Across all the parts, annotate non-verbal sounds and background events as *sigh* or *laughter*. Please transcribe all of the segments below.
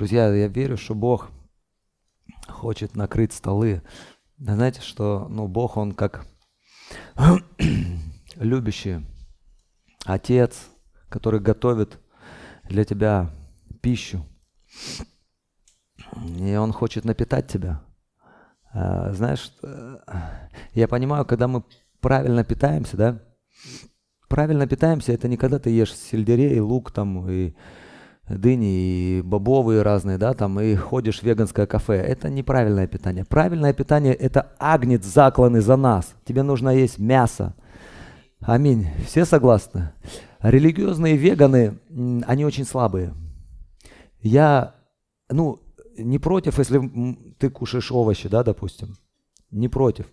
Друзья, я верю, что Бог хочет накрыть столы. Да знаете, что ну, Бог, Он как *clears throat* любящий отец, который готовит для тебя пищу. И Он хочет напитать тебя. А, знаешь, э, я понимаю, когда мы правильно питаемся, да, правильно питаемся, это не когда ты ешь сельдерей, лук там и дыни и бобовые разные, да, там, и ходишь в веганское кафе. Это неправильное питание. Правильное питание – это агнец, закланный за нас. Тебе нужно есть мясо. Аминь. Все согласны? Религиозные веганы, они очень слабые. Я, ну, не против, если ты кушаешь овощи, да, допустим. Не против.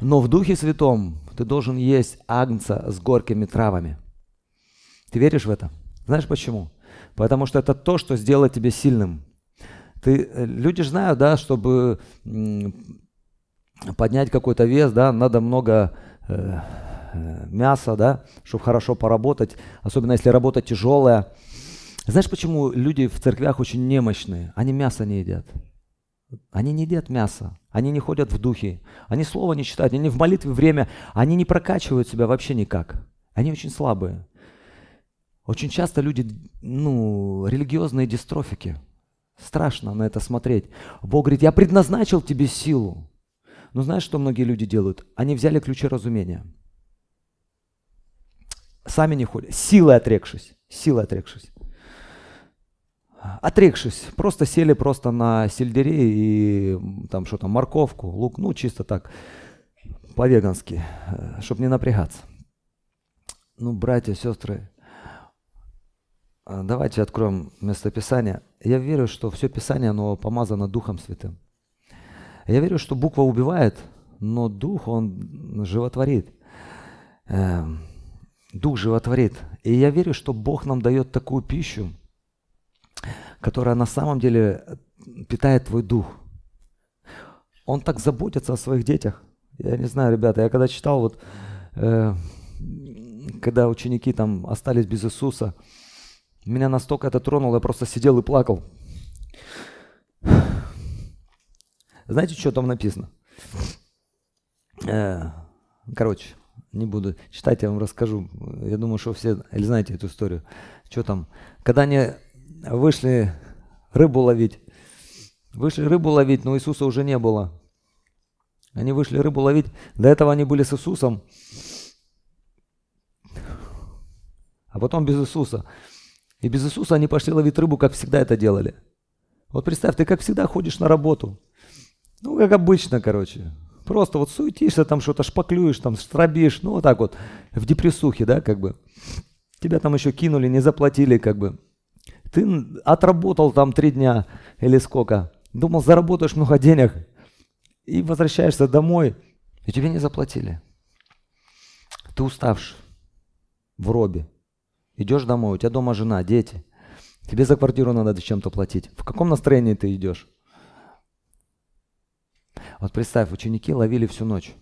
Но в Духе Святом ты должен есть агнца с горькими травами. Ты веришь в это? Знаешь почему? Потому что это то, что сделает тебя сильным. Ты, э, люди же знают, да, чтобы поднять какой-то вес, да, надо много э, э мяса, да, чтобы хорошо поработать, особенно если работа тяжелая. Знаешь, почему люди в церквях очень немощные? Они мясо не едят. Они не едят мясо, они не ходят в духе, они слова не читают, они в молитве время, они не прокачивают себя вообще никак. Они очень слабые. Очень часто люди, ну, религиозные дистрофики. Страшно на это смотреть. Бог говорит, я предназначил тебе силу. Но знаешь, что многие люди делают? Они взяли ключи разумения. Сами не ходят. Силой отрекшись. Силой отрекшись. Отрекшись. Просто сели просто на сельдерей и там что-то, морковку, лук. Ну, чисто так, по-вегански, э, чтобы не напрягаться. Ну, братья, сестры, а, давайте откроем местописание. Я верю, что все Писание, оно помазано Духом Святым. Я верю, что буква убивает, но Дух, он животворит. Эм, дух животворит. И я верю, что Бог нам дает такую пищу, которая на самом деле питает твой дух. Он так заботится о своих детях. Я не знаю, ребята, я когда читал, вот, э, когда ученики там остались без Иисуса, э, меня настолько это тронуло, я просто сидел и плакал. Знаете, что там написано? Э, короче, не буду читать, я вам расскажу. Я думаю, что все или знаете эту историю. Что там? Когда они вышли рыбу ловить, вышли рыбу ловить, но Иисуса уже не было. Они вышли рыбу ловить. До этого они были с Иисусом, а потом без Иисуса. И без Иисуса они пошли ловить рыбу, как всегда это делали. Вот представь, ты как всегда ходишь на работу. Ну, как обычно, короче. Просто вот суетишься, там что-то шпаклюешь, там штробишь, ну вот так вот. В депрессухе, да, как бы. Тебя там еще кинули, не заплатили, как бы. Ты отработал там три дня или сколько. Думал, заработаешь много денег. И возвращаешься домой, и тебе не заплатили. Ты уставший в робе. Идешь домой, у тебя дома жена, дети. Тебе за квартиру надо чем-то платить. В каком настроении ты идешь? Вот представь, ученики ловили всю ночь.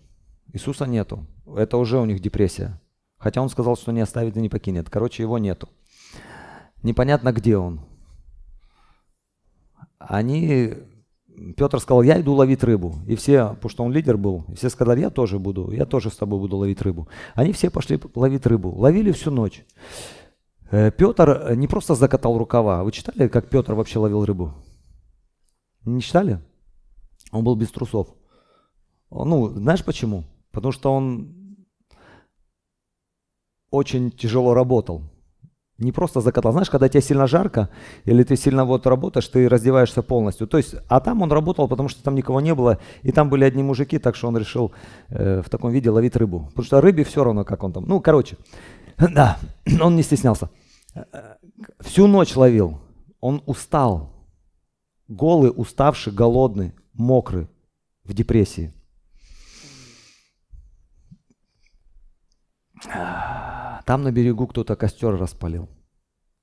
Иисуса нету. Это уже у них депрессия. Хотя он сказал, что не оставит и не покинет. Короче, его нету. Непонятно, где он. Они... Петр сказал, я иду ловить рыбу. И все, потому что он лидер был, все сказали, я тоже буду, я тоже с тобой буду ловить рыбу. Они все пошли ловить рыбу. Ловили всю ночь. Э, Петр э, не просто закатал рукава. Вы читали, как Петр вообще ловил рыбу? Не читали? Он был без трусов. Ну, знаешь почему? Потому что он очень тяжело работал. Не просто закатал. Знаешь, когда тебе сильно жарко, или ты сильно вот работаешь, ты раздеваешься полностью. То есть, а там он работал, потому что там никого не было, и там были одни мужики, так что он решил э, в таком виде ловить рыбу. Потому что рыбе все равно, как он там. Ну, короче, да, он не стеснялся. Всю ночь ловил. Он устал. Голый, уставший, голодный, мокрый, в депрессии. Там на берегу кто-то костер распалил.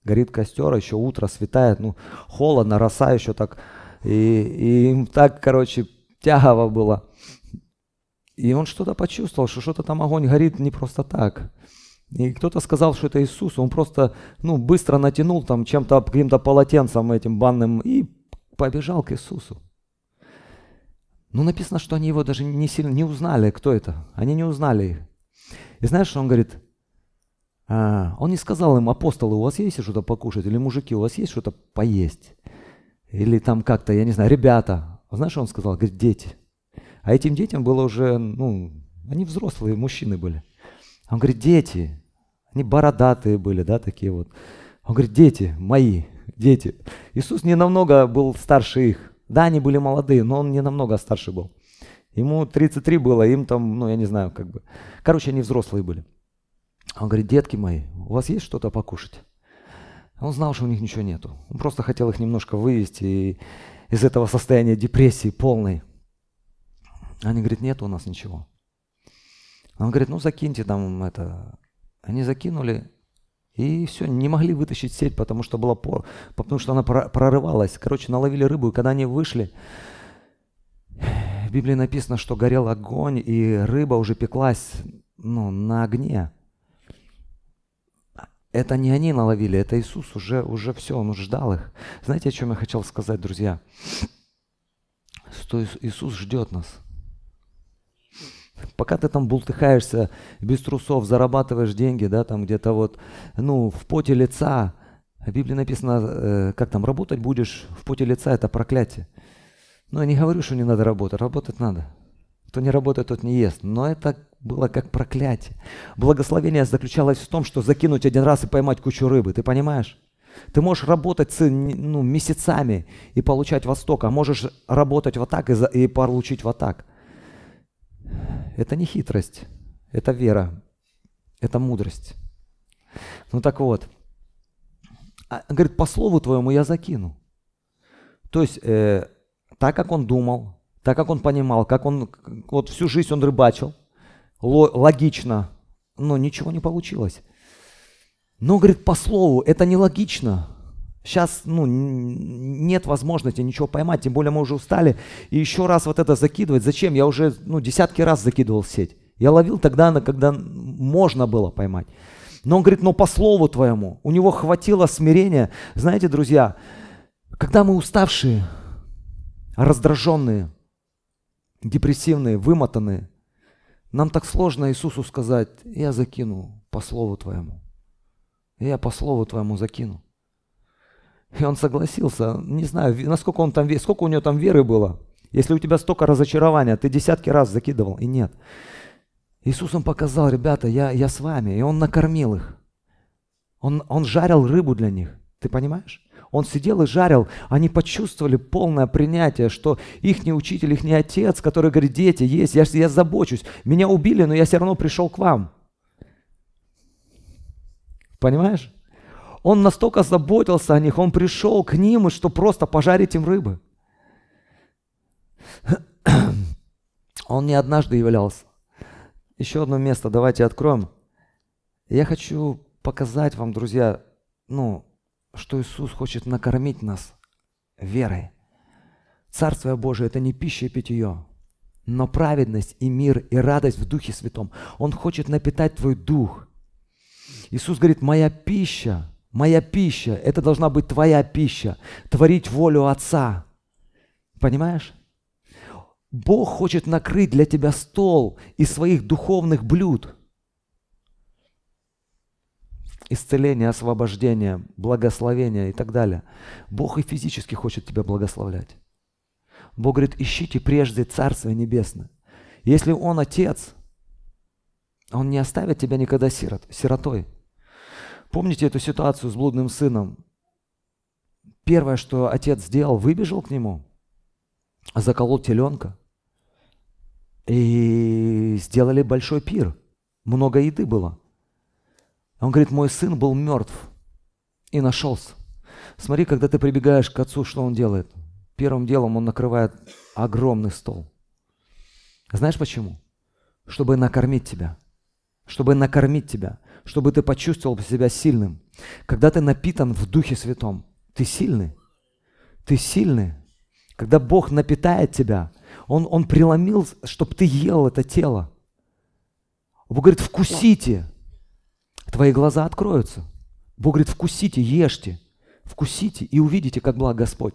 Горит костер, а еще утро светает, ну, холодно, роса еще так. И, и им так, короче, тягово было. И он что-то почувствовал, что что-то там огонь горит не просто так. И кто-то сказал, что это Иисус, он просто, ну, быстро натянул там чем-то, каким-то полотенцем этим банным и побежал к Иисусу. Ну, написано, что они его даже не сильно не узнали, кто это. Они не узнали. И знаешь, что он говорит? А, он не сказал им, апостолы, у вас есть что-то покушать? Или мужики, у вас есть что-то поесть? Или там как-то, я не знаю, ребята. А знаешь, что он сказал? Говорит, дети. А этим детям было уже, ну, они взрослые мужчины были. Он говорит, дети, они бородатые были, да, такие вот. Он говорит, дети мои, дети. Иисус не намного был старше их. Да, они были молодые, но он не намного старше был. Ему 33 было, им там, ну, я не знаю, как бы. Короче, они взрослые были. Он говорит, детки мои, у вас есть что-то покушать? Он знал, что у них ничего нету. Он просто хотел их немножко вывести из этого состояния депрессии полной. Они говорят, нет у нас ничего. Он говорит, ну закиньте там это они закинули и все, не могли вытащить сеть, потому что была пор, потому что она прорывалась. Короче, наловили рыбу, и когда они вышли, в Библии написано, что горел огонь, и рыба уже пеклась ну, на огне. Это не они наловили, это Иисус уже, уже все, Он уже ждал их. Знаете, о чем я хотел сказать, друзья? Что Иисус ждет нас пока ты там бултыхаешься без трусов, зарабатываешь деньги, да, там где-то вот, ну, в поте лица, в Библии написано, э, как там, работать будешь в поте лица, это проклятие. Но ну, я не говорю, что не надо работать, работать надо. Кто не работает, тот не ест. Но это было как проклятие. Благословение заключалось в том, что закинуть один раз и поймать кучу рыбы, ты понимаешь? Ты можешь работать с, ну, месяцами и получать вот а можешь работать вот так и, за, и получить вот так – это не хитрость, это вера, это мудрость. Ну так вот, а, говорит, по слову твоему я закину. То есть, э, так как он думал, так как он понимал, как он, вот всю жизнь он рыбачил, логично, но ничего не получилось. Но, говорит, по слову, это нелогично. Сейчас ну, нет возможности ничего поймать, тем более мы уже устали. И еще раз вот это закидывать, зачем? Я уже ну, десятки раз закидывал сеть. Я ловил тогда, когда можно было поймать. Но он говорит, но «Ну, по слову твоему. У него хватило смирения. Знаете, друзья, когда мы уставшие, раздраженные, депрессивные, вымотанные, нам так сложно Иисусу сказать, я закину по слову твоему. Я по слову твоему закину. И он согласился. Не знаю, насколько он там, сколько у него там веры было. Если у тебя столько разочарования, ты десятки раз закидывал, и нет. Иисус он показал, ребята, я, я с вами. И он накормил их. Он, он жарил рыбу для них. Ты понимаешь? Он сидел и жарил. Они почувствовали полное принятие, что их не учитель, их не отец, который говорит, дети, есть, я, я забочусь. Меня убили, но я все равно пришел к вам. Понимаешь? Он настолько заботился о них, он пришел к ним, что просто пожарить им рыбы. *clears throat* Он не однажды являлся. Еще одно место давайте откроем. Я хочу показать вам, друзья, ну, что Иисус хочет накормить нас верой. Царствие Божие – это не пища и питье, но праведность и мир и радость в Духе Святом. Он хочет напитать твой дух. Иисус говорит, моя пища Моя пища, это должна быть твоя пища, творить волю Отца. Понимаешь? Бог хочет накрыть для тебя стол из своих духовных блюд. Исцеление, освобождение, благословение и так далее. Бог и физически хочет тебя благословлять. Бог говорит, ищите прежде Царствие Небесное. Если Он Отец, Он не оставит тебя никогда сирот, сиротой. Помните эту ситуацию с блудным сыном? Первое, что отец сделал, выбежал к нему, заколол теленка и сделали большой пир. Много еды было. Он говорит, мой сын был мертв и нашелся. Смотри, когда ты прибегаешь к отцу, что он делает? Первым делом он накрывает огромный стол. Знаешь почему? Чтобы накормить тебя. Чтобы накормить тебя чтобы ты почувствовал себя сильным. Когда ты напитан в Духе Святом, ты сильный. Ты сильный. Когда Бог напитает тебя, Он, он преломил, чтобы ты ел это тело. Бог говорит, вкусите. Твои глаза откроются. Бог говорит, вкусите, ешьте. Вкусите и увидите, как благ Господь.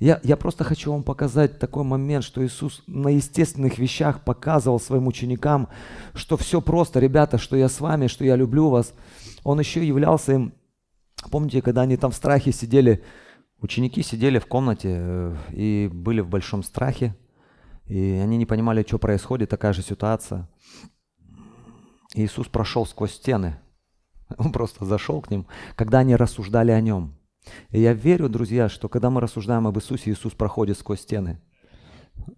Я, я просто хочу вам показать такой момент, что Иисус на естественных вещах показывал своим ученикам, что все просто, ребята, что я с вами, что я люблю вас. Он еще являлся им, помните, когда они там в страхе сидели, ученики сидели в комнате э, и были в большом страхе, и они не понимали, что происходит, такая же ситуация. Иисус прошел сквозь стены, он просто зашел к ним, когда они рассуждали о нем – и я верю, друзья, что когда мы рассуждаем об Иисусе, Иисус проходит сквозь стены.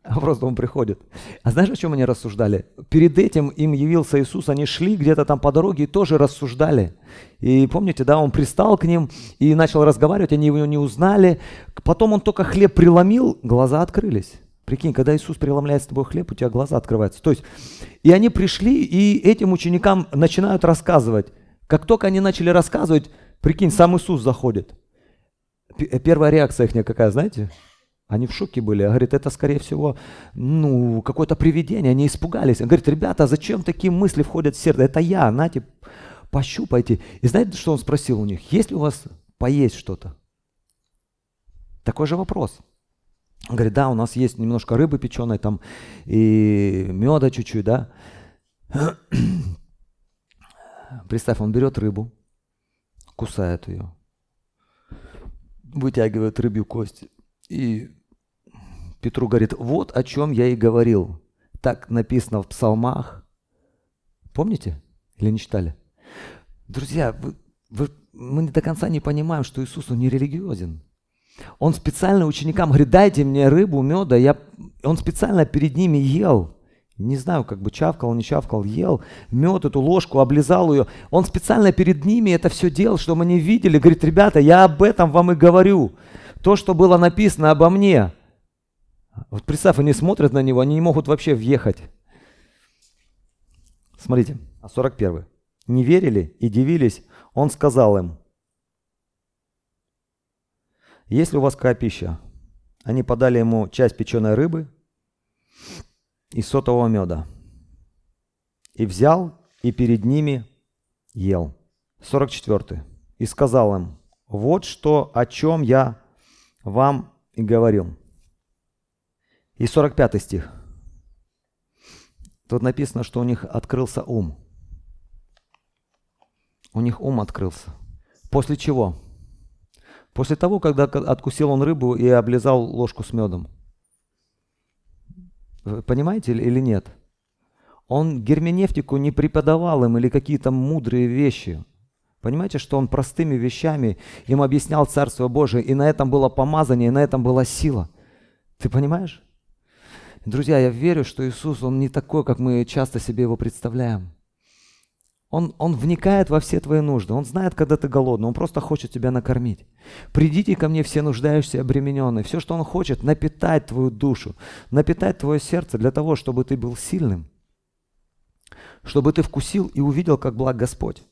А просто он приходит. А знаешь, о чем они рассуждали? Перед этим им явился Иисус, они шли где-то там по дороге и тоже рассуждали. И помните, да, он пристал к ним и начал разговаривать, они его не узнали. Потом он только хлеб преломил, глаза открылись. Прикинь, когда Иисус преломляет с тобой хлеб, у тебя глаза открываются. То есть, и они пришли, и этим ученикам начинают рассказывать. Как только они начали рассказывать, прикинь, сам Иисус заходит – Э, первая реакция их какая, знаете? Они в шоке были. Говорит, это, скорее всего, ну, какое-то привидение. Они испугались. говорит, ребята, зачем такие мысли входят в сердце? Это я, нате, пощупайте. И знаете, что он спросил у них? Есть ли у вас поесть что-то? Такой же вопрос. Он говорит, да, у нас есть немножко рыбы печеной там и меда чуть-чуть, да. *clears throat* Представь, он берет рыбу, кусает ее, вытягивает рыбью кость. И Петру говорит, вот о чем я и говорил. Так написано в псалмах. Помните? Или не читали? Друзья, вы, вы, мы до конца не понимаем, что Иисус, он не религиозен. Он специально ученикам говорит, дайте мне рыбу, меда. Я... Он специально перед ними ел. Не знаю, как бы чавкал, не чавкал, ел мед, эту ложку, облизал ее. Он специально перед ними это все делал, чтобы они видели. Говорит, ребята, я об этом вам и говорю. То, что было написано обо мне. Вот представь, они смотрят на него, они не могут вообще въехать. Смотрите, 41. А не верили и дивились, он сказал им, «Есть ли у вас какая пища?» Они подали ему часть печеной рыбы – и сотового меда. И взял, и перед ними ел. 44. И сказал им, вот что, о чем я вам и говорил. И 45 стих. Тут написано, что у них открылся ум. У них ум открылся. После чего? После того, когда откусил он рыбу и облизал ложку с медом. Понимаете или нет? Он герменевтику не преподавал им или какие-то мудрые вещи. Понимаете, что он простыми вещами им объяснял Царство Божие, и на этом было помазание, и на этом была сила. Ты понимаешь? Друзья, я верю, что Иисус, Он не такой, как мы часто себе Его представляем. Он, он вникает во все твои нужды. Он знает, когда ты голодный. Он просто хочет тебя накормить. Придите ко мне все нуждающиеся обремененные. Все, что он хочет, напитать твою душу, напитать твое сердце для того, чтобы ты был сильным, чтобы ты вкусил и увидел, как благ Господь.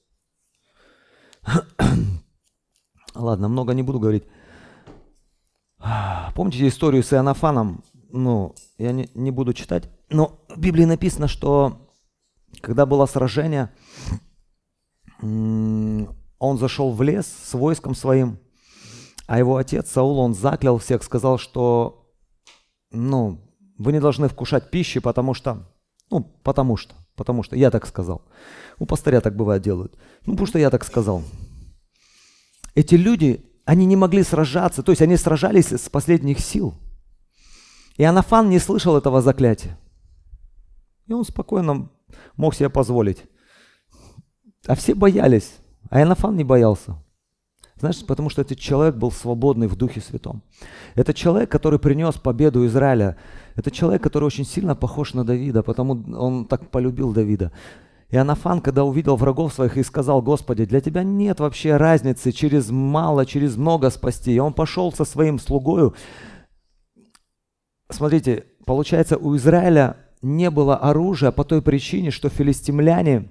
*clears throat* Ладно, много не буду говорить. Помните историю с Иоаннафаном? Ну, я не, не буду читать. Но в Библии написано, что когда было сражение, он зашел в лес с войском своим, а его отец Саул, он заклял всех, сказал, что ну, вы не должны вкушать пищи, потому что, ну, потому что, потому что, я так сказал. У пастыря так бывает делают. Ну, потому что я так сказал. Эти люди, они не могли сражаться, то есть они сражались с последних сил. И Анафан не слышал этого заклятия. И он спокойно мог себе позволить. А все боялись, а Инофан не боялся. Знаешь, потому что этот человек был свободный в Духе Святом. Это человек, который принес победу Израиля. Это человек, который очень сильно похож на Давида, потому он так полюбил Давида. И Анафан, когда увидел врагов своих и сказал, «Господи, для тебя нет вообще разницы через мало, через много спасти». И он пошел со своим слугою. Смотрите, получается, у Израиля не было оружия по той причине, что филистимляне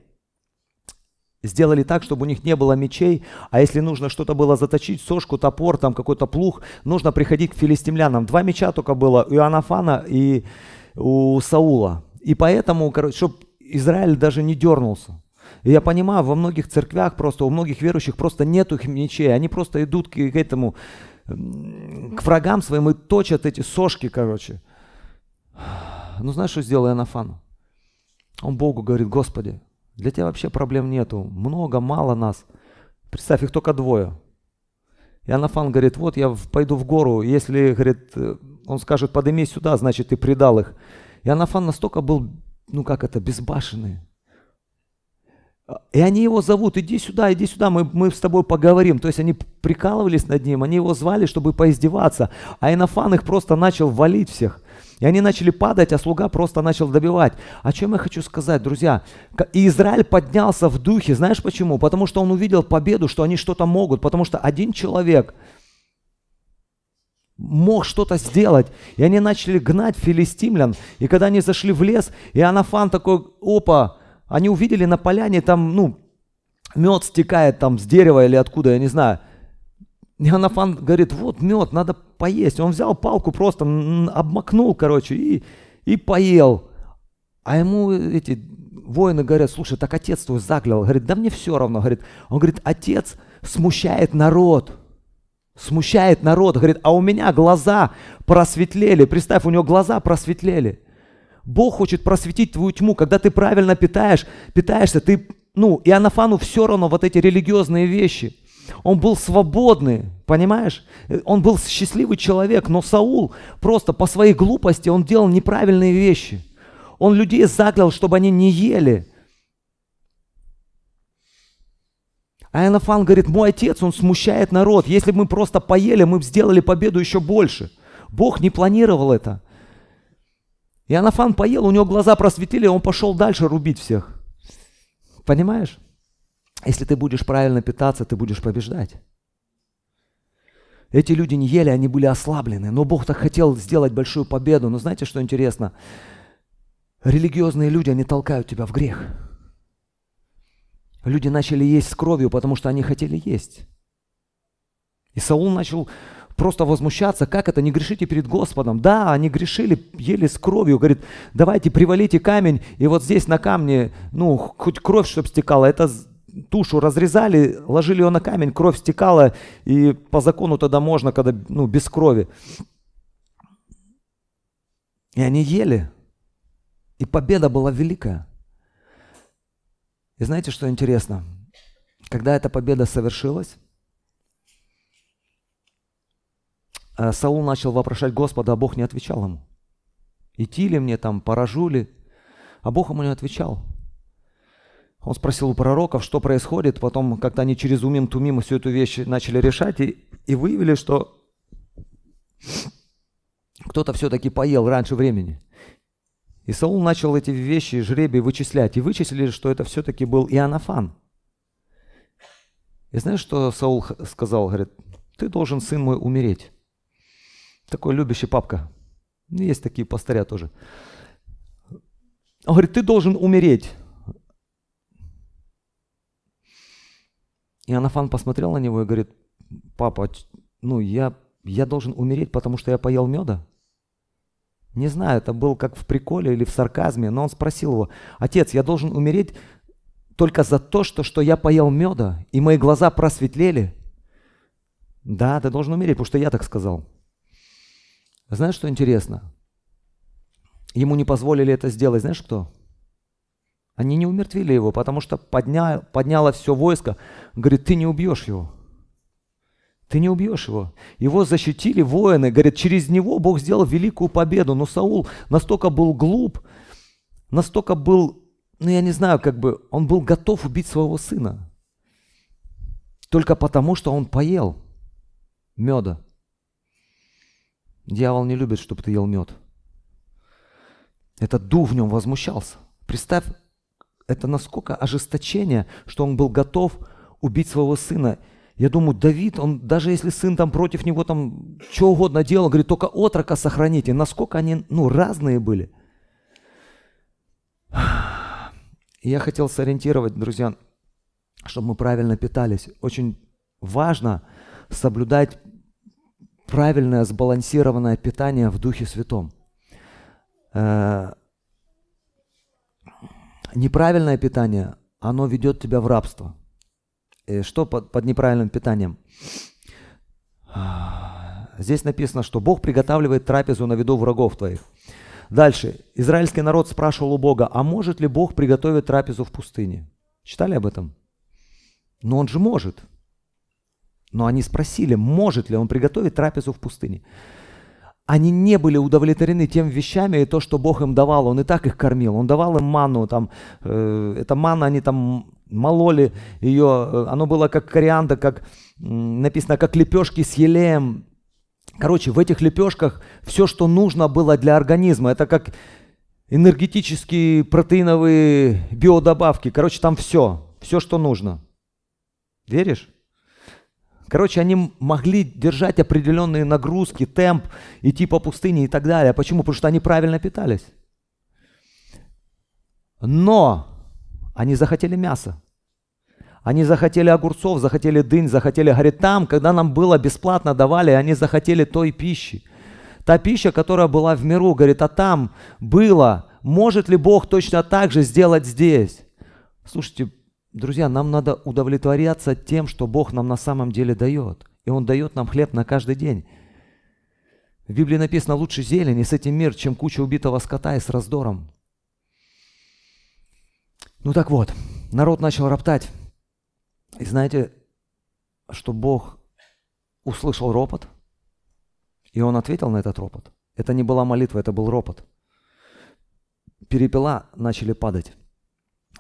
сделали так, чтобы у них не было мечей, а если нужно что-то было заточить, сошку, топор, там какой-то плух, нужно приходить к филистимлянам. Два меча только было у Иоаннафана и у Саула. И поэтому, короче, чтобы Израиль даже не дернулся. И я понимаю, во многих церквях просто, у многих верующих просто нету мечей, они просто идут к этому, к врагам своим и точат эти сошки, короче ну знаешь, что сделал Иоаннафан? Он Богу говорит, Господи, для тебя вообще проблем нету. Много, мало нас. Представь, их только двое. И Иоаннафан говорит, вот я пойду в гору, если, говорит, э, он скажет, подними сюда, значит, ты предал их. И Иоаннафан настолько был, ну как это, безбашенный. И они его зовут, иди сюда, иди сюда, мы, мы с тобой поговорим. То есть они прикалывались над ним, они его звали, чтобы поиздеваться. А Инофан их просто начал валить всех. И они начали падать, а слуга просто начал добивать. О чем я хочу сказать, друзья? И Израиль поднялся в духе. Знаешь почему? Потому что он увидел победу, что они что-то могут. Потому что один человек мог что-то сделать. И они начали гнать филистимлян. И когда они зашли в лес, и Анафан такой, опа, они увидели на поляне там, ну, мед стекает там с дерева или откуда, я не знаю. Неонофан говорит, вот мед, надо поесть. Он взял палку, просто обмакнул, короче, и, и поел. А ему эти воины говорят, слушай, так отец твой заклял. Говорит, да мне все равно. Говорит, он говорит, отец смущает народ. Смущает народ. Говорит, а у меня глаза просветлели. Представь, у него глаза просветлели. Бог хочет просветить твою тьму. Когда ты правильно питаешь, питаешься, ты, ну, и Иоаннафану все равно вот эти религиозные вещи – он был свободный, понимаешь? Он был счастливый человек, но Саул просто по своей глупости, он делал неправильные вещи. Он людей заклял, чтобы они не ели. А Иоаннафан говорит, мой отец, он смущает народ. Если бы мы просто поели, мы бы сделали победу еще больше. Бог не планировал это. И Иоаннафан поел, у него глаза просветили, он пошел дальше рубить всех. Понимаешь? Если ты будешь правильно питаться, ты будешь побеждать. Эти люди не ели, они были ослаблены, но Бог так хотел сделать большую победу. Но знаете, что интересно? Религиозные люди, они толкают тебя в грех. Люди начали есть с кровью, потому что они хотели есть. И Саул начал просто возмущаться, как это, не грешите перед Господом. Да, они грешили, ели с кровью. Говорит, давайте привалите камень, и вот здесь на камне, ну, хоть кровь, чтобы стекала, это тушу разрезали, ложили ее на камень, кровь стекала, и по закону тогда можно, когда ну, без крови. И они ели, и победа была великая. И знаете, что интересно? Когда эта победа совершилась, э, Саул начал вопрошать Господа, а Бог не отвечал ему. Идти ли мне там, поражу ли? А Бог ему не отвечал. Он спросил у пророков, что происходит. Потом как-то они через умим-тумим всю эту вещь начали решать и, и выявили, что кто-то все-таки поел раньше времени. И Саул начал эти вещи, жребий вычислять. И вычислили, что это все-таки был Иоаннафан. И знаешь, что Саул сказал? Говорит, ты должен, сын мой, умереть. Такой любящий папка. Ну, есть такие пастыря тоже. Он говорит, ты должен умереть. И Анафан посмотрел на него и говорит, папа, а ну я, я должен умереть, потому что я поел меда? Не знаю, это был как в приколе или в сарказме, но он спросил его, отец, я должен умереть только за то, что, что я поел меда, и мои глаза просветлели? Да, ты должен умереть, потому что я так сказал. Знаешь, что интересно? Ему не позволили это сделать, знаешь кто? Они не умертвили его, потому что подня, подняло все войско. Говорит, ты не убьешь его. Ты не убьешь его. Его защитили воины. Говорит, через него Бог сделал великую победу. Но Саул настолько был глуп, настолько был, ну я не знаю, как бы, он был готов убить своего сына. Только потому, что он поел меда. Дьявол не любит, чтобы ты ел мед. Этот дух в нем возмущался. Представь, это насколько ожесточение, что он был готов убить своего сына. Я думаю, Давид, он даже если сын там против него там что угодно делал, говорит, только отрока сохраните. Насколько они, ну, разные были. я хотел сориентировать, друзья, чтобы мы правильно питались. Очень важно соблюдать правильное сбалансированное питание в Духе Святом. Э, неправильное питание, оно ведет тебя в рабство. И что под, под неправильным питанием? Здесь написано, что Бог приготавливает трапезу на виду врагов твоих. Дальше. Израильский народ спрашивал у Бога, а может ли Бог приготовить трапезу в пустыне? Читали об этом? Но он же может. Но они спросили, может ли он приготовить трапезу в пустыне они не были удовлетворены тем вещами и то, что Бог им давал. Он и так их кормил. Он давал им ману. Там, э, эта мана, они там мололи ее. Оно было как корианда, как написано, как лепешки с елеем. Короче, в этих лепешках все, что нужно было для организма. Это как энергетические протеиновые биодобавки. Короче, там все. Все, что нужно. Веришь? Короче, они могли держать определенные нагрузки, темп, идти по пустыне и так далее. Почему? Потому что они правильно питались. Но они захотели мяса. Они захотели огурцов, захотели дынь, захотели, говорит, там, когда нам было бесплатно давали, они захотели той пищи. Та пища, которая была в миру, говорит, а там было, может ли Бог точно так же сделать здесь? Слушайте, Друзья, нам надо удовлетворяться тем, что Бог нам на самом деле дает. И Он дает нам хлеб на каждый день. В Библии написано «Лучше зелени с этим мир, чем куча убитого скота и с раздором». Ну так вот, народ начал роптать. И знаете, что Бог услышал ропот, и Он ответил на этот ропот. Это не была молитва, это был ропот. Перепела начали падать.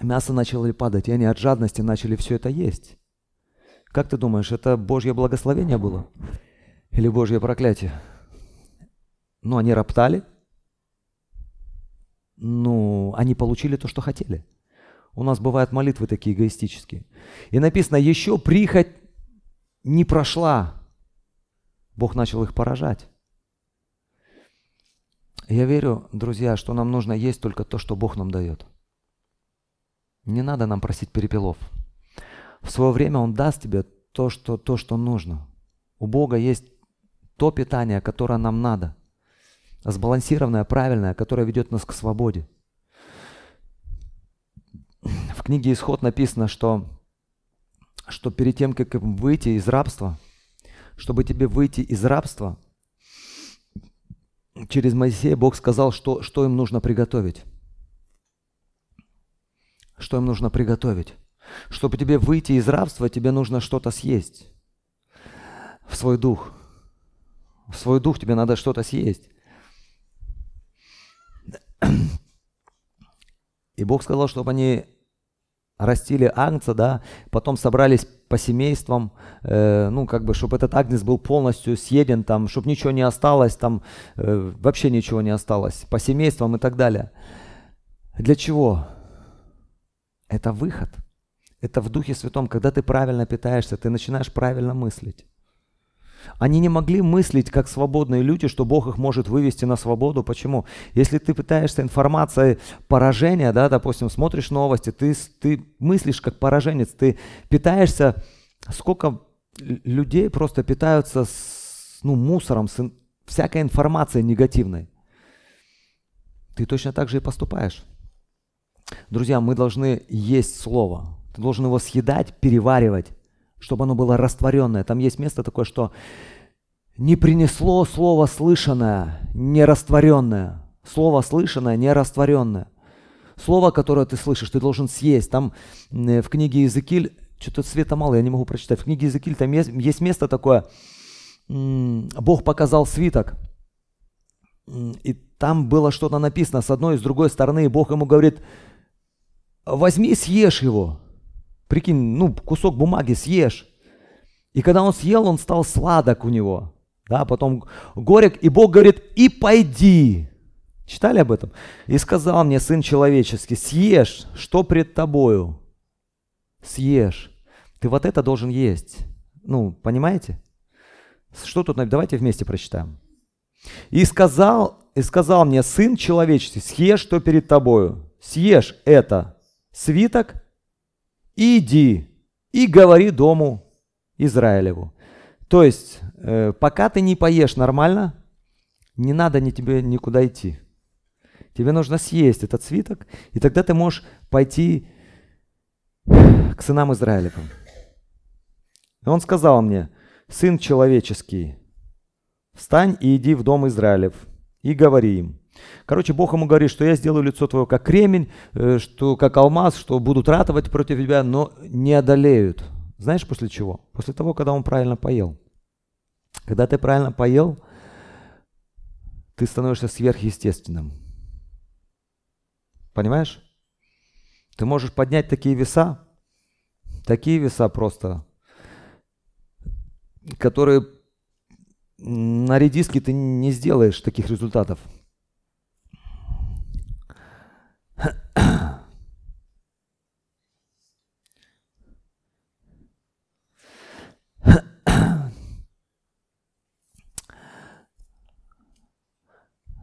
Мясо начало падать, и они от жадности начали все это есть. Как ты думаешь, это Божье благословение было? Или Божье проклятие? Ну, они роптали. Ну, они получили то, что хотели. У нас бывают молитвы такие эгоистические. И написано, еще прихоть не прошла. Бог начал их поражать. Я верю, друзья, что нам нужно есть только то, что Бог нам дает – не надо нам просить перепелов. В свое время Он даст тебе то, что, то, что нужно. У Бога есть то питание, которое нам надо. Сбалансированное, правильное, которое ведет нас к свободе. В книге Исход написано, что, что перед тем, как выйти из рабства, чтобы тебе выйти из рабства, через Моисея Бог сказал, что, что им нужно приготовить что им нужно приготовить. Чтобы тебе выйти из рабства, тебе нужно что-то съесть. В свой дух. В свой дух тебе надо что-то съесть. И Бог сказал, чтобы они растили агнца, да, потом собрались по семействам, э, ну, как бы, чтобы этот агнец был полностью съеден, там, чтобы ничего не осталось, там, э, вообще ничего не осталось, по семействам и так далее. Для чего? Это выход. Это в Духе Святом, когда ты правильно питаешься, ты начинаешь правильно мыслить. Они не могли мыслить как свободные люди, что Бог их может вывести на свободу. Почему? Если ты пытаешься информацией поражения, да, допустим, смотришь новости, ты, ты мыслишь как пораженец, ты питаешься, сколько людей просто питаются с, ну, мусором, с всякой информацией негативной. Ты точно так же и поступаешь. Друзья, мы должны есть Слово. Ты должен его съедать, переваривать, чтобы оно было растворенное. Там есть место такое, что не принесло слово слышанное, не растворенное. Слово слышанное, не растворенное. Слово, которое ты слышишь, ты должен съесть. Там э, в книге Иезекииль, что-то света мало, я не могу прочитать. В книге Иезекииль там есть, есть место такое, Бог показал свиток, и там было что-то написано с одной и с другой стороны, и Бог ему говорит – возьми и съешь его. Прикинь, ну, кусок бумаги съешь. И когда он съел, он стал сладок у него. Да, потом горек, и Бог говорит, и пойди. Читали об этом? И сказал мне, сын человеческий, съешь, что пред тобою? Съешь. Ты вот это должен есть. Ну, понимаете? Что тут? Давайте вместе прочитаем. И сказал, и сказал мне, сын человеческий, съешь, что перед тобою. Съешь это свиток и иди и говори дому Израилеву. То есть, э, пока ты не поешь нормально, не надо ни тебе никуда идти. Тебе нужно съесть этот свиток, и тогда ты можешь пойти к сынам Израилевым. И он сказал мне, «Сын человеческий, встань и иди в дом Израилев, и говори им, Короче, Бог ему говорит, что я сделаю лицо твое как кремень, э, что как алмаз, что будут ратовать против тебя, но не одолеют. Знаешь, после чего? После того, когда он правильно поел. Когда ты правильно поел, ты становишься сверхъестественным. Понимаешь? Ты можешь поднять такие веса, такие веса просто, которые на редиске ты не сделаешь таких результатов.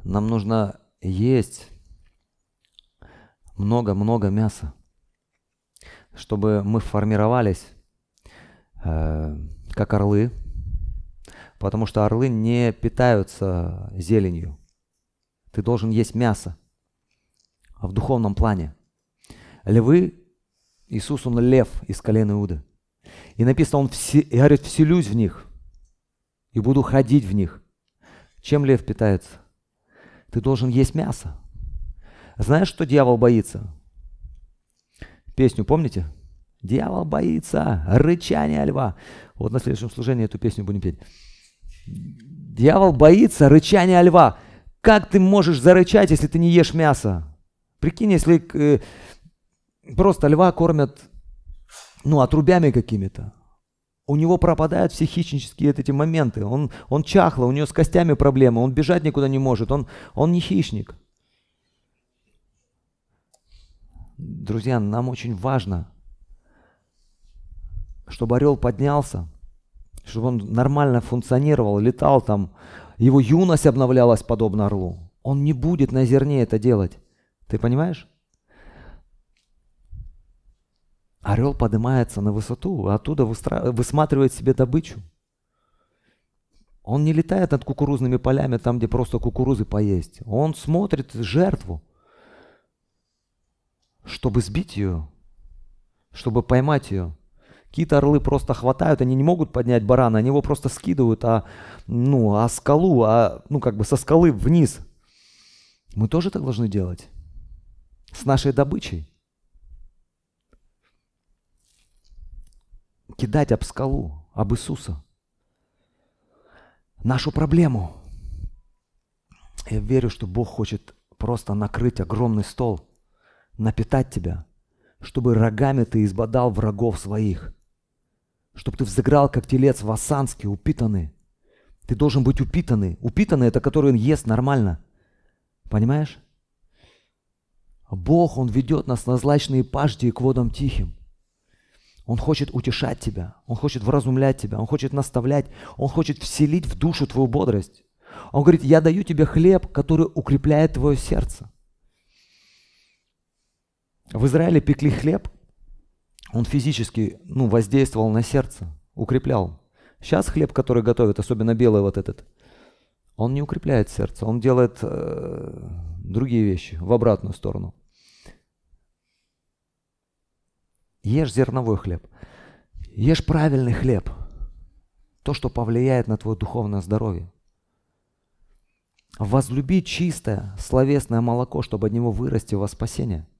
Нам нужно есть много-много мяса, чтобы мы формировались э, как орлы, потому что орлы не питаются зеленью. Ты должен есть мясо в духовном плане. Львы, Иисус, он лев из колен Иуды. И написано, он все, и говорит, вселюсь в них и буду ходить в них. Чем лев питается? Ты должен есть мясо. Знаешь, что дьявол боится? Песню помните? Дьявол боится рычания льва. Вот на следующем служении эту песню будем петь. Дьявол боится рычания льва. Как ты можешь зарычать, если ты не ешь мясо? Прикинь, если э, просто льва кормят, ну, отрубями какими-то. У него пропадают все хищнические эти моменты. Он, он чахло, у него с костями проблемы, он бежать никуда не может, он, он не хищник. Друзья, нам очень важно, чтобы орел поднялся, чтобы он нормально функционировал, летал там, его юность обновлялась подобно орлу. Он не будет на зерне это делать. Ты понимаешь? Орел поднимается на высоту, а оттуда выстра... высматривает себе добычу. Он не летает над кукурузными полями, там, где просто кукурузы поесть. Он смотрит жертву, чтобы сбить ее, чтобы поймать ее. Какие-то орлы просто хватают, они не могут поднять барана, они его просто скидывают, а, ну, а скалу, а, ну, как бы со скалы вниз. Мы тоже так должны делать с нашей добычей. Кидать об скалу, об Иисуса. Нашу проблему. Я верю, что Бог хочет просто накрыть огромный стол, напитать тебя, чтобы рогами ты избодал врагов своих, чтобы ты взыграл, как телец в осанске, упитанный. Ты должен быть упитанный. Упитанный – это который он ест нормально. Понимаешь? Бог, Он ведет нас на злачные пажди и к водам тихим. Он хочет утешать тебя, Он хочет вразумлять тебя, Он хочет наставлять, Он хочет вселить в душу твою бодрость. Он говорит, я даю тебе хлеб, который укрепляет твое сердце. В Израиле пекли хлеб, он физически ну, воздействовал на сердце, укреплял. Сейчас хлеб, который готовят, особенно белый вот этот, он не укрепляет сердце, он делает э, другие вещи, в обратную сторону. Ешь зерновой хлеб. Ешь правильный хлеб. То, что повлияет на твое духовное здоровье. Возлюби чистое словесное молоко, чтобы от него вырасти во спасение –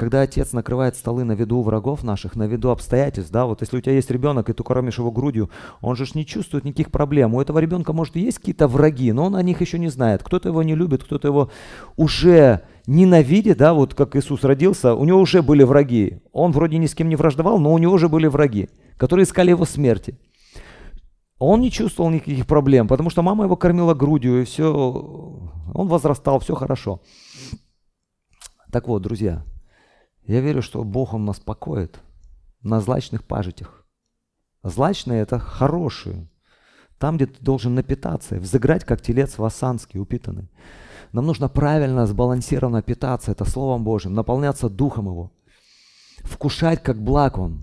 когда отец накрывает столы на виду врагов наших, на виду обстоятельств, да, вот если у тебя есть ребенок, и ты кормишь его грудью, он же не чувствует никаких проблем. У этого ребенка, может, есть какие-то враги, но он о них еще не знает. Кто-то его не любит, кто-то его уже ненавидит, да, вот как Иисус родился, у него уже были враги. Он вроде ни с кем не враждовал, но у него уже были враги, которые искали его смерти. Он не чувствовал никаких проблем, потому что мама его кормила грудью, и все, он возрастал, все хорошо. Так вот, друзья, я верю, что Бог, Он нас покоит на злачных пажитях. Злачные – это хорошие, там, где ты должен напитаться, взыграть, как телец васанский, упитанный. Нам нужно правильно, сбалансированно питаться, это Словом Божьим, наполняться Духом Его, вкушать, как благ Он,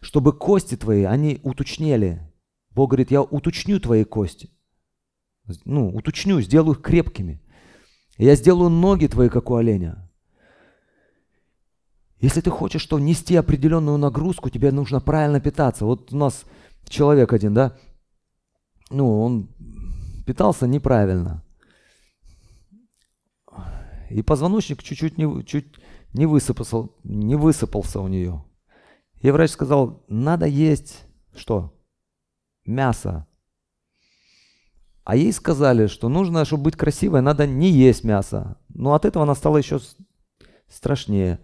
чтобы кости твои, они уточнели. Бог говорит, я уточню твои кости, ну, уточню, сделаю их крепкими. Я сделаю ноги твои, как у оленя. Если ты хочешь, что нести определенную нагрузку, тебе нужно правильно питаться. Вот у нас человек один, да, ну, он питался неправильно. И позвоночник чуть-чуть не, чуть не, высыпался, не высыпался у нее. И врач сказал, надо есть что? Мясо. А ей сказали, что нужно, чтобы быть красивой, надо не есть мясо. Но от этого она стала еще страшнее.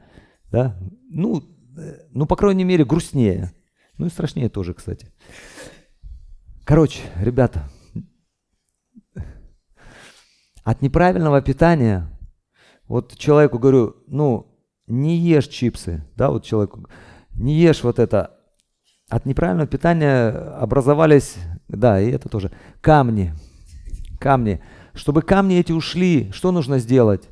Да? Ну, э, ну, по крайней мере, грустнее. Ну и страшнее тоже, кстати. Короче, ребята, от неправильного питания, вот человеку говорю, ну, не ешь чипсы, да, вот человеку, не ешь вот это. От неправильного питания образовались, да, и это тоже, камни, камни. Чтобы камни эти ушли, что нужно сделать?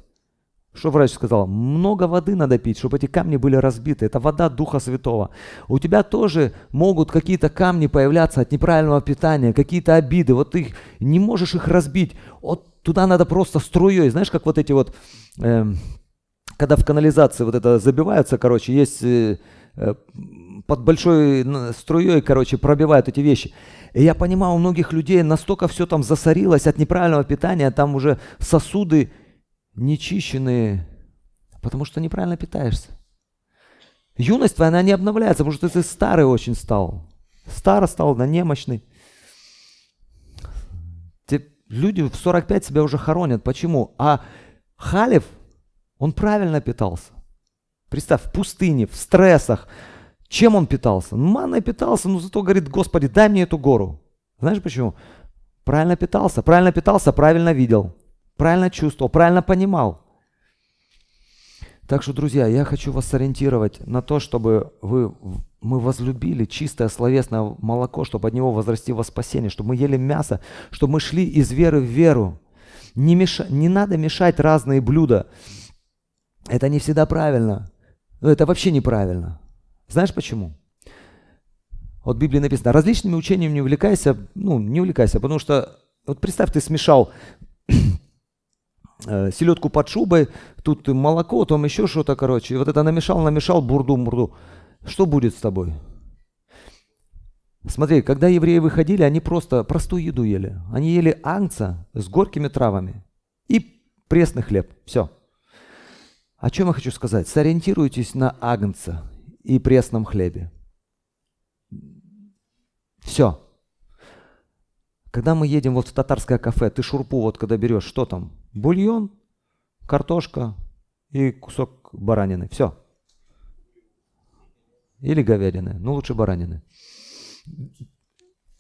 Что врач сказал? Много воды надо пить, чтобы эти камни были разбиты. Это вода Духа Святого. У тебя тоже могут какие-то камни появляться от неправильного питания, какие-то обиды. Вот ты не можешь их разбить. Вот туда надо просто струей. Знаешь, как вот эти вот, э, когда в канализации вот это забиваются, короче, есть... э, э под большой струей, короче, пробивают эти вещи. И я понимаю, у многих людей настолько все там засорилось от неправильного питания, там уже сосуды нечищенные, потому что неправильно питаешься. Юность твоя, она не обновляется, потому что ты старый очень стал. Стар стал, да немощный. Те люди в 45 себя уже хоронят. Почему? А Халев, он правильно питался. Представь, в пустыне, в стрессах. Чем он питался? Ну, манной питался, но зато говорит, Господи, дай мне эту гору. Знаешь почему? Правильно питался, правильно питался, правильно видел правильно чувствовал, правильно понимал. Так что, друзья, я хочу вас сориентировать на то, чтобы вы, мы возлюбили чистое словесное молоко, чтобы от него возрасти во спасение, чтобы мы ели мясо, чтобы мы шли из веры в веру. Не, меша, не надо мешать разные блюда. Это не всегда правильно. Но ну, это вообще неправильно. Знаешь почему? Вот в Библии написано, различными учениями не увлекайся, ну, не увлекайся, потому что, вот представь, ты смешал Э, селедку под шубой, тут молоко, там еще что-то, короче. И вот это намешал, намешал, бурду бурду. Что будет с тобой? Смотри, когда евреи выходили, они просто простую еду ели. Они ели ангца с горькими травами и пресный хлеб. Все. О чем я хочу сказать? Сориентируйтесь на агнца и пресном хлебе. Все. Когда мы едем вот в татарское кафе, ты шурпу вот когда берешь, что там? Бульон, картошка и кусок баранины. Все. Или говядины. Ну, лучше баранины.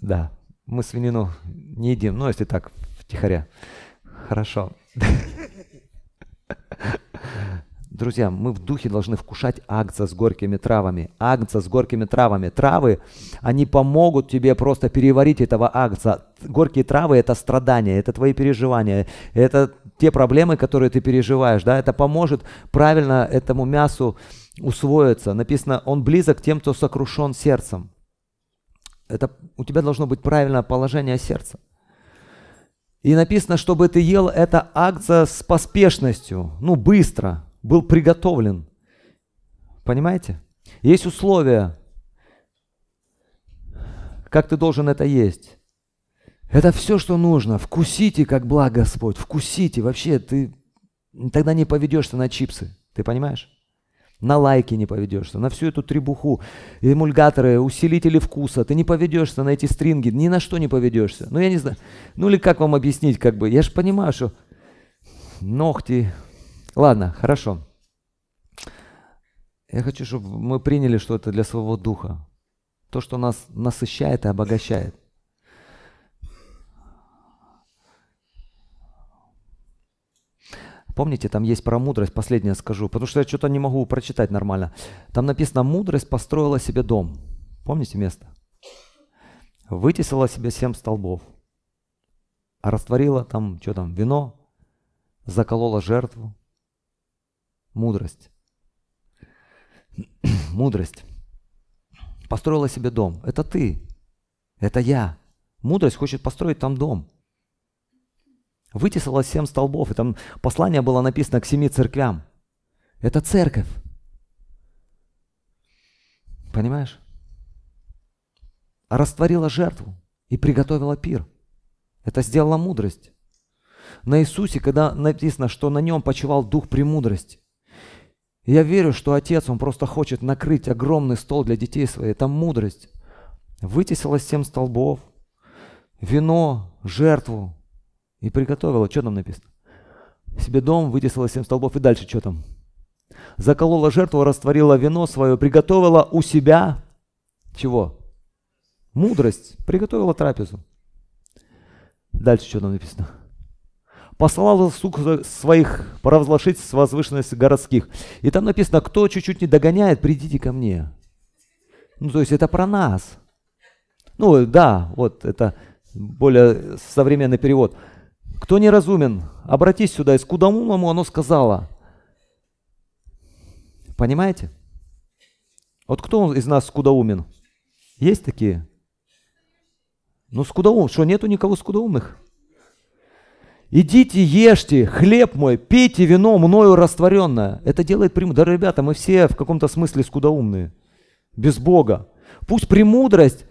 Да, мы свинину не едим, ну, если так, втихаря. Хорошо. *laughs* Друзья, мы в духе должны вкушать акца с горькими травами. Акца с горькими травами. Травы, они помогут тебе просто переварить этого акца. Горькие травы – это страдания, это твои переживания, это те проблемы, которые ты переживаешь. Да? Это поможет правильно этому мясу усвоиться. Написано, он близок тем, кто сокрушен сердцем. Это у тебя должно быть правильное положение сердца. И написано, чтобы ты ел это акция с поспешностью, ну быстро, был приготовлен. Понимаете? Есть условия, как ты должен это есть. Это все, что нужно. Вкусите, как благ Господь. Вкусите. Вообще, ты тогда не поведешься на чипсы. Ты понимаешь? На лайки не поведешься, на всю эту требуху, эмульгаторы, усилители вкуса. Ты не поведешься на эти стринги, ни на что не поведешься. Ну, я не знаю. Ну, или как вам объяснить, как бы. Я же понимаю, что ногти, Ладно, хорошо. Я хочу, чтобы мы приняли, что это для своего духа. То, что нас насыщает и обогащает. Помните, там есть про мудрость, последнее скажу, потому что я что-то не могу прочитать нормально. Там написано, мудрость построила себе дом. Помните место? Вытесила себе семь столбов. растворила там, что там, вино, заколола жертву, Мудрость. *clears throat* Мудрость. Построила себе дом. Это ты. Это я. Мудрость хочет построить там дом. Вытесала семь столбов, и там послание было написано к семи церквям. Это церковь. Понимаешь? Растворила жертву и приготовила пир. Это сделала мудрость. На Иисусе, когда написано, что на нем почевал дух премудрости, я верю, что Отец, Он просто хочет накрыть огромный стол для детей своей. Там мудрость. Вытесила семь столбов, вино, жертву и приготовила. Что там написано? Себе дом, вытесила семь столбов и дальше что там? Заколола жертву, растворила вино свое, приготовила у себя чего? Мудрость. Приготовила трапезу. Дальше что там написано? послал слуг своих провозглашить с возвышенности городских. И там написано, кто чуть-чуть не догоняет, придите ко мне. Ну, то есть это про нас. Ну, да, вот это более современный перевод. Кто неразумен, обратись сюда. И скудоумному оно сказала. Понимаете? Вот кто из нас скудоумен? Есть такие? Ну, скудоум, что нету никого скудоумных? Идите, ешьте, хлеб мой, пейте вино мною растворенное. Это делает премудрость. Да, ребята, мы все в каком-то смысле скудоумные, без Бога. Пусть премудрость,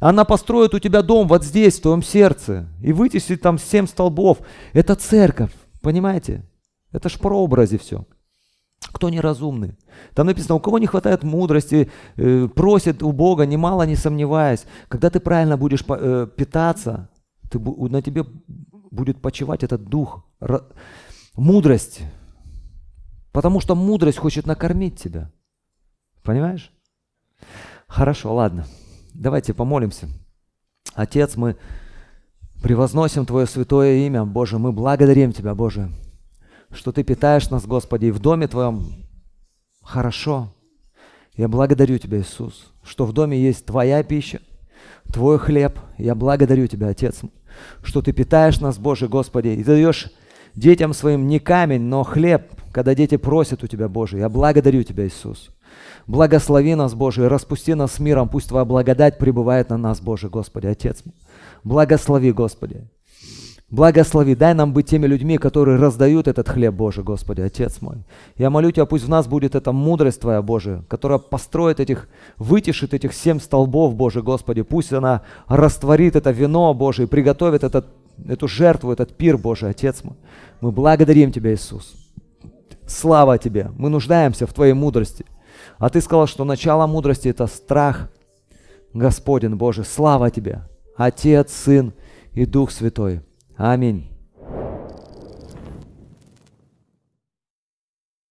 она построит у тебя дом вот здесь, в твоем сердце, и вытеснит там семь столбов. Это церковь, понимаете? Это ж прообразе все. Кто неразумный? Там написано, у кого не хватает мудрости, э, просит у Бога, немало не сомневаясь. Когда ты правильно будешь э, питаться, ты, на тебе будет почивать этот дух, мудрость. Потому что мудрость хочет накормить тебя. Понимаешь? Хорошо, ладно. Давайте помолимся. Отец, мы превозносим Твое святое имя, Боже, мы благодарим Тебя, Боже, что Ты питаешь нас, Господи, и в доме Твоем хорошо. Я благодарю Тебя, Иисус, что в доме есть Твоя пища, Твой хлеб. Я благодарю Тебя, Отец, что Ты питаешь нас, Боже Господи, и Ты даешь детям своим не камень, но хлеб, когда дети просят у Тебя, Боже. Я благодарю Тебя, Иисус. Благослови нас, Боже, распусти нас с миром, пусть Твоя благодать пребывает на нас, Боже, Господи, Отец. Благослови, Господи. Благослови, дай нам быть теми людьми, которые раздают этот хлеб Божий, Господи, Отец мой. Я молю Тебя, пусть в нас будет эта мудрость Твоя, Божия, которая построит этих, вытешит этих семь столбов, Боже, Господи. Пусть она растворит это вино Божие, приготовит этот, эту жертву, этот пир Божий, Отец мой. Мы благодарим Тебя, Иисус. Слава Тебе! Мы нуждаемся в Твоей мудрости. А Ты сказал, что начало мудрости – это страх, Господень Божий. Слава Тебе! Отец, Сын и Дух Святой – Аминь.